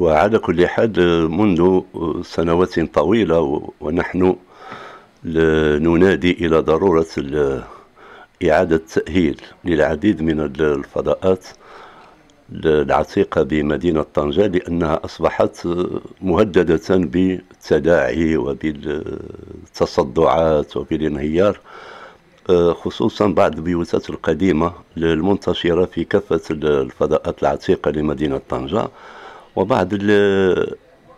وعلى كل حال منذ سنوات طويلة ونحن ننادي إلى ضرورة إعادة تأهيل للعديد من الفضاءات العتيقة بمدينة طنجة لأنها أصبحت مهددة بالتداعي وبالتصدعات وبالانهيار خصوصا بعض البيوتات القديمة المنتشرة في كافة الفضاءات العتيقة لمدينة طنجة وبعض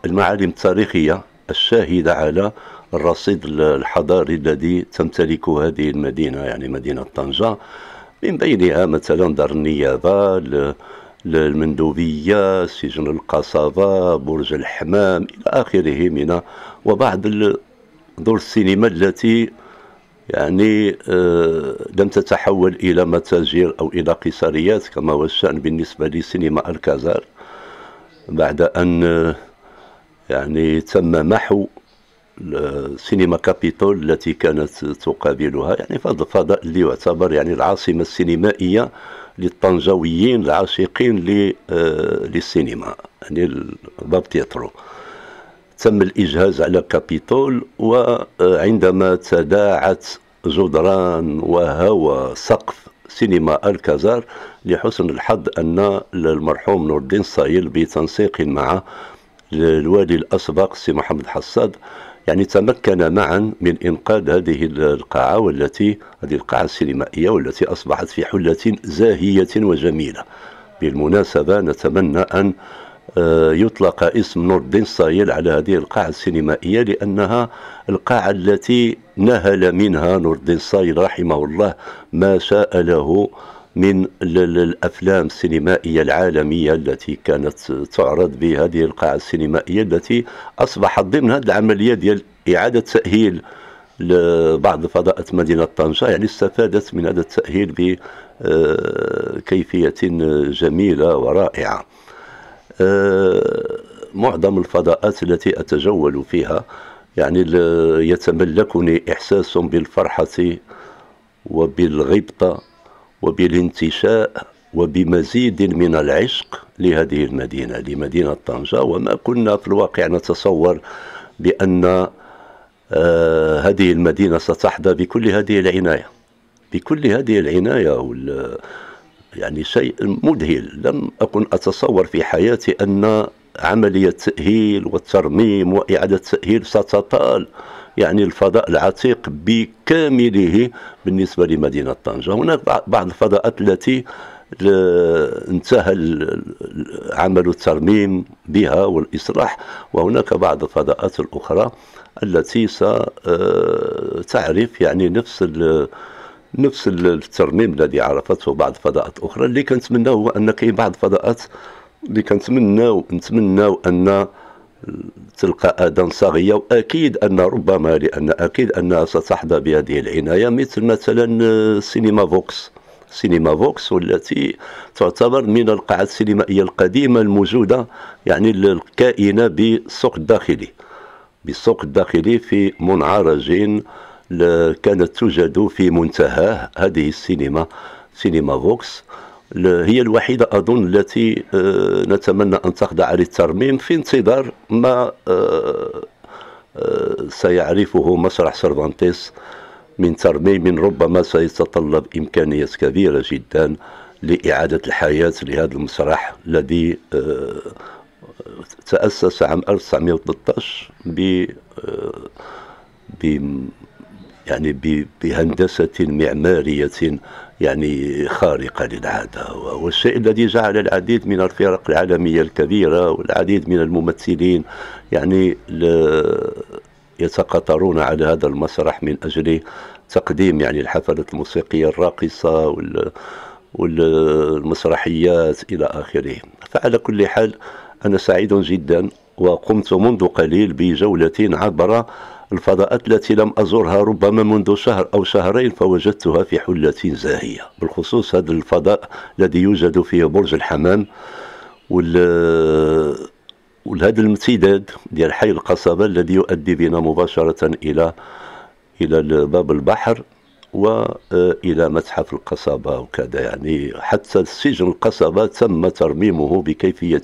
المعالم التاريخية الشاهدة على الرصيد الحضاري الذي تمتلك هذه المدينة يعني مدينة طنجة من بينها مثلا دار النيابة المندوبية سجن القصبة برج الحمام إلى آخره من وبعض دور السينما التي يعني آه لم تتحول إلى متاجر أو إلى قيصريات كما هو الشأن بالنسبة لسينما الكازار بعد أن يعني تم محو سينما كابيتول التي كانت تقابلها يعني هذا الفضاء اللي يعتبر يعني العاصمة السينمائية للطنجاويين العاشقين آه، للسينما يعني باب تيترو تم الإجهاز على كابيتول وعندما تداعت جدران وهوى سقف سينما الكازار لحسن الحظ أن المرحوم نور الدين صايل بتنسيق مع الوالي الأسبق السي محمد حصاد يعني تمكن معا من إنقاذ هذه القاعة والتي هذه القاعة السينمائية والتي أصبحت في حلة زاهية وجميلة بالمناسبة نتمنى أن آه، يطلق اسم نور الدين صايل على هذه القاعة السينمائية لأنها القاعة التي نهل منها نور الدين الصاي رحمه الله ما سأله من الافلام السينمائيه العالميه التي كانت تعرض بهذه القاعه السينمائيه التي اصبحت ضمن هذه العمليه ديال اعاده تاهيل لبعض فضاءات مدينه طنجه يعني استفادت من هذا التاهيل بكيفيه آه، جميله ورائعه آه، معظم الفضاءات التي اتجول فيها يعني يتملكني إحساس بالفرحة وبالغبطة وبالانتشاء وبمزيد من العشق لهذه المدينة لمدينة طنجة وما كنا في الواقع نتصور بأن آه هذه المدينة ستحظى بكل هذه العناية بكل هذه العناية يعني شيء مذهل لم أكن أتصور في حياتي أن عملية تأهيل والترميم وإعادة تأهيل ستطال يعني الفضاء العتيق بكامله بالنسبة لمدينة طنجة هناك بعض الفضاءات التي انتهى عمل الترميم بها والإصلاح وهناك بعض الفضاءات الأخرى التي ستعرف آه، يعني نفس نفس الترميم الذي عرفته بعض الفضاءات الأخرى اللي كنتمناه هو أن كاين بعض الفضاءات اللي كنتمناو نتمناو ان تلقى اذان صاغيه واكيد ان ربما لان اكيد انها ستحظى بهذه العنايه مثل مثلا سينما فوكس سينما فوكس والتي تعتبر من القاعات السينمائيه القديمه الموجوده يعني الكائنه بالسوق الداخلي بالسوق الداخلي في منعرج كانت توجد في منتهاه هذه السينما سينما فوكس هي الوحيدة أظن التي آه، نتمنى أن تخضع للترميم في انتظار ما آه، آه، سيعرفه مسرح سرفانتيس من ترميم ربما سيتطلب إمكانيات كبيرة جدا لإعادة الحياة لهذا المسرح الذي تأسس عام 1913 ب ب يعني بهندسة معمارية يعني خارقة للعادة والشيء الذي جعل العديد من الفرق العالمية الكبيرة والعديد من الممثلين يعني يتقاطرون على هذا المسرح من أجل تقديم يعني الحفلة الموسيقية الراقصة والمسرحيات إلى آخره فعلى كل حال أنا سعيد جدا وقمت منذ قليل بجولة عبر الفضاءات التي لم أزورها ربما منذ شهر أو شهرين فوجدتها في حلة زاهية بالخصوص هذا الفضاء الذي يوجد فيه برج الحمام وال وهذا الامتداد ديال حي القصبة الذي يؤدي بنا مباشرة إلى إلى باب البحر والى متحف القصبه وكذا يعني حتى سجن القصبه تم ترميمه بكيفيه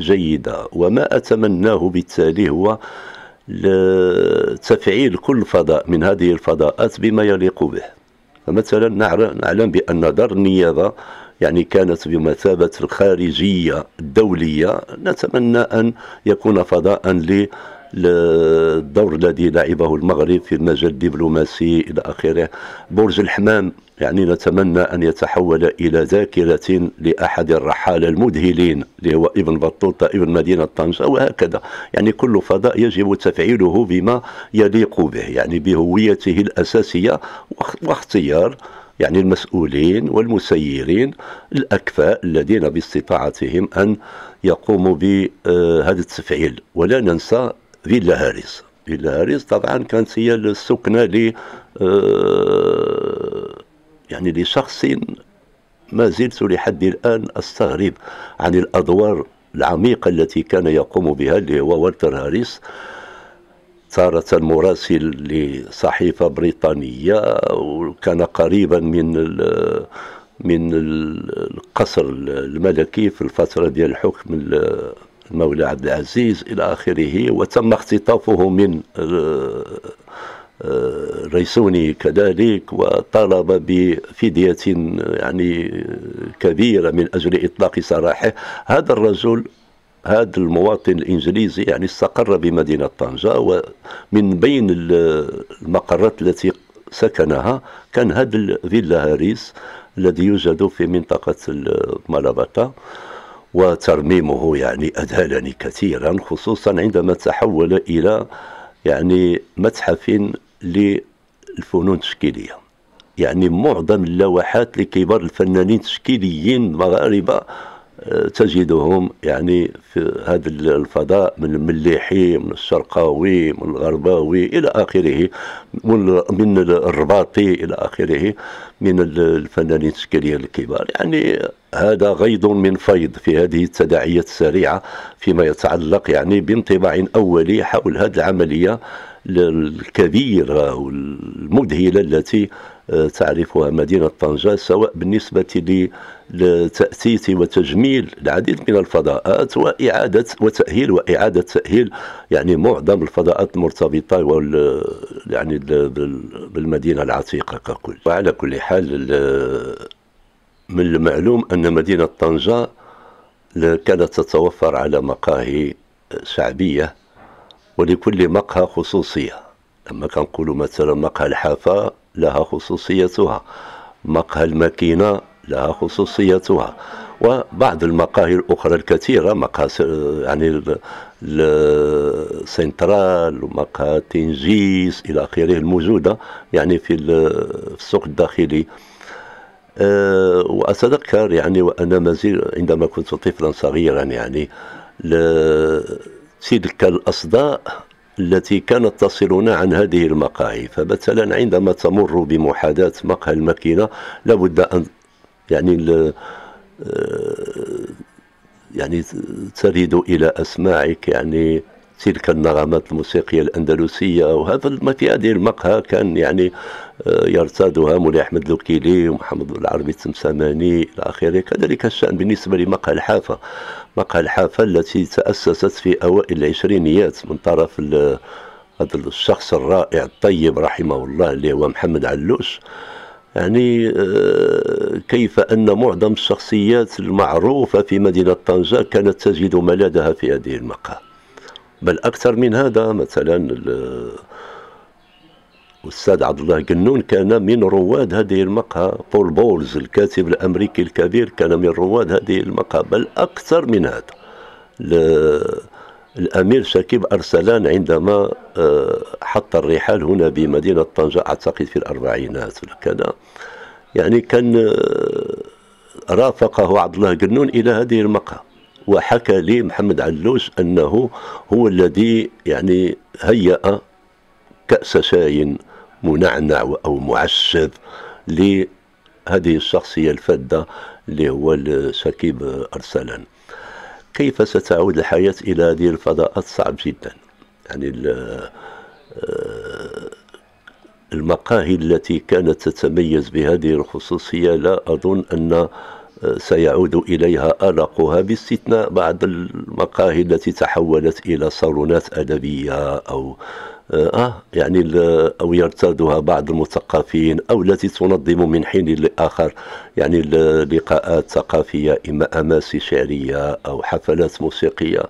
جيده وما اتمناه بالتالي هو لتفعيل كل فضاء من هذه الفضاءات بما يليق به فمثلا نعلم بأن دار النيابة يعني كانت بمثابة الخارجية الدولية نتمنى أن يكون فضاء للدور الذي لعبه المغرب في المجال الدبلوماسي إلى آخره برج الحمام يعني نتمنى أن يتحول إلى ذاكرة لأحد الرحالة المذهلين اللي هو ابن بطوطة ابن مدينة طنجة وهكذا يعني كل فضاء يجب تفعيله بما يليق به يعني بهويته الأساسية واختيار يعني المسؤولين والمسيرين الأكفاء الذين باستطاعتهم أن يقوموا بهذا آه، التفعيل ولا ننسى فيلا هاريس فيلا هاريس طبعا كانت هي السكنة ل آه، يعني لشخص ما زلت لحد الآن أستغرب عن الأدوار العميقة التي كان يقوم بها اللي هو والتر هاريس تارة مراسل لصحيفة بريطانية وكان قريبا من من القصر الملكي في الفترة ديال الحكم المولى عبد العزيز إلى آخره وتم اختطافه من آه، ريسوني كذلك وطالب بفدية يعني كبيرة من أجل إطلاق سراحه هذا الرجل هذا المواطن الانجليزي يعني استقر بمدينه طنجه ومن بين المقرات التي سكنها كان هذا فيلا هاريس الذي يوجد في منطقه مالاباتا وترميمه يعني اذهلني كثيرا خصوصا عندما تحول الى يعني متحف للفنون التشكيليه يعني معظم اللوحات لكبار الفنانين التشكيليين المغاربه تجدهم يعني في هذا الفضاء من المليحي من الشرقاوي من الغرباوي إلى آخره من الرباطي إلى آخره من الفنانين التشكيليين الكبار يعني هذا غيض من فيض في هذه التداعيات السريعة فيما يتعلق يعني بانطباع أولي حول هذه العملية الكبيرة والمذهلة التي تعرفها مدينة طنجة سواء بالنسبة لتأسيس وتجميل العديد من الفضاءات وإعادة وتأهيل وإعادة تأهيل يعني معظم الفضاءات المرتبطة وال يعني بالمدينة العتيقة ككل وعلى كل حال من المعلوم أن مدينة طنجة كانت تتوفر على مقاهي شعبية ولكل مقهى خصوصية لما كنقولوا مثلا مقهى الحافة لها خصوصيتها مقهى الماكينة لها خصوصيتها وبعض المقاهي الأخرى الكثيرة مقهى يعني السنترال ومقهى تنجيس إلى آخره الموجودة يعني في السوق الداخلي آه، وأتذكر يعني وأنا مازال عندما كنت طفلا صغيرا يعني تلك الأصداء التي كانت تصلنا عن هذه المقاهي فمثلا عندما تمر بمحاذاة مقهى الماكينة لابد أن يعني آه، يعني ترد إلى أسماعك يعني تلك النغمات الموسيقية الأندلسية وهذا ما في هذه المقهى كان يعني آه، يرتادها مولاي أحمد لوكيلي ومحمد العربي التمساماني إلى آخره كذلك الشأن بالنسبة لمقهى الحافة مقهى الحافة التي تأسست في أوائل العشرينيات من طرف هذا الشخص الرائع الطيب رحمه الله اللي هو محمد علوش يعني آه، كيف أن معظم الشخصيات المعروفة في مدينة طنجة كانت تجد ملاذها في هذه المقهى بل أكثر من هذا مثلا الأستاذ عبد الله جنون كان من رواد هذه المقهى بول بولز الكاتب الأمريكي الكبير كان من رواد هذه المقهى بل أكثر من هذا الأمير شكيب أرسلان عندما آه، حط الرحال هنا بمدينة طنجة أعتقد في الأربعينات كان يعني كان آه، رافقه عبد الله جنون إلى هذه المقهى وحكى لي محمد علوش أنه هو الذي يعني هيأ كأس شاي منعنع أو معشب لهذه الشخصية الفذه اللي هو الشكيب أرسلان كيف ستعود الحياة إلى هذه الفضاءات صعب جدا يعني آه، المقاهي التي كانت تتميز بهذه الخصوصية لا أظن أن سيعود إليها ألقها باستثناء بعض المقاهي التي تحولت إلى صالونات أدبية أو آه, آه، يعني أو يرتادها بعض المثقفين أو التي تنظم من حين لآخر يعني لقاءات ثقافية إما أماسي شعرية أو حفلات موسيقية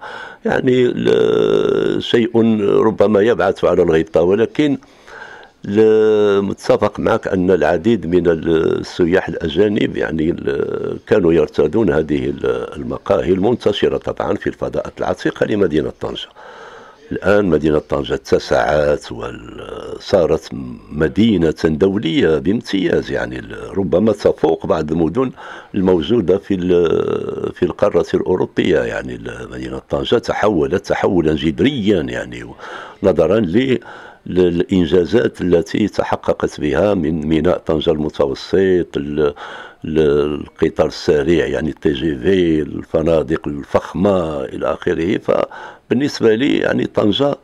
يعني شيء ربما يبعث على الغبطة ولكن متفق معك أن العديد من السياح الأجانب يعني كانوا يرتادون هذه المقاهي المنتشرة طبعا في الفضاءات العتيقة لمدينة طنجة الآن مدينة طنجة اتسعت وصارت مدينة دولية بامتياز يعني ربما تفوق بعض المدن الموجودة في في القارة الأوروبية يعني مدينة طنجة تحولت تحولا جذريا يعني نظرا ل الانجازات التي تحققت بها من ميناء طنجه المتوسط القطار السريع يعني التي جي في الفنادق الفخمه الى اخره فبالنسبه لي يعني طنجه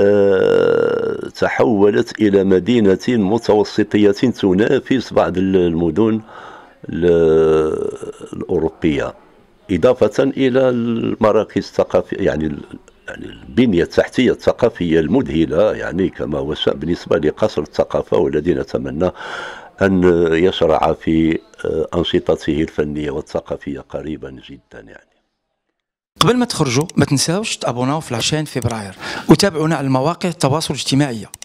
أه تحولت الى مدينه متوسطيه تنافس بعض المدن الاوروبيه اضافه الى المراكز الثقافيه يعني يعني البنية التحتية الثقافية المذهلة يعني كما هو بالنسبة لقصر الثقافة والذي نتمنى أن يشرع في آه، أنشطته الفنية والثقافية قريبا جدا يعني قبل ما تخرجوا ما تنساوش تابوناو في العشان فبراير وتابعونا على المواقع التواصل الاجتماعي